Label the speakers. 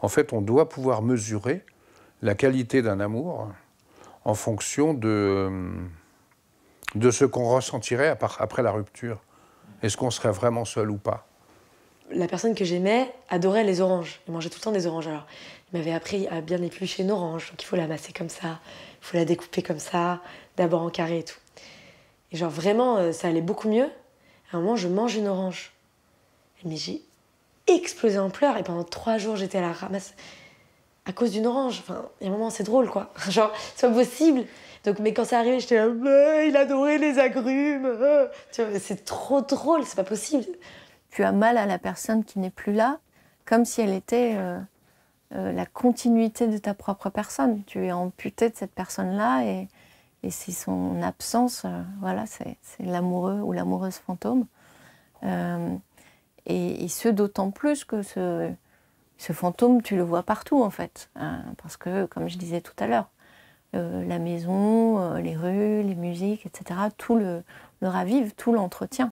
Speaker 1: En fait, on doit pouvoir mesurer la qualité d'un amour en fonction de, euh, de ce qu'on ressentirait après la rupture. Est-ce qu'on serait vraiment seul ou pas
Speaker 2: La personne que j'aimais adorait les oranges. Elle mangeait tout le temps des oranges. Alors, il m'avait appris à bien éplucher une orange. Donc, il faut la masser comme ça, il faut la découper comme ça, d'abord en carré et tout. Et genre, vraiment, euh, ça allait beaucoup mieux. À un moment, je mange une orange. me dit explosé en pleurs et pendant trois jours j'étais à la ramasse à cause d'une orange. Enfin, il y a un moment, c'est drôle, quoi. Genre, c'est pas possible. Donc, mais quand c'est arrivé, j'étais là, il adorait les agrumes. Euh, c'est trop drôle,
Speaker 3: c'est pas possible. Tu as mal à la personne qui n'est plus là, comme si elle était euh, euh, la continuité de ta propre personne. Tu es amputé de cette personne-là et, et c'est son absence. voilà, c'est l'amoureux ou l'amoureuse fantôme. Et, ce, d'autant plus que ce, ce, fantôme, tu le vois partout, en fait. Hein, parce que, comme je disais tout à l'heure, euh, la maison, euh, les rues, les musiques, etc., tout le, le ravive, tout l'entretient.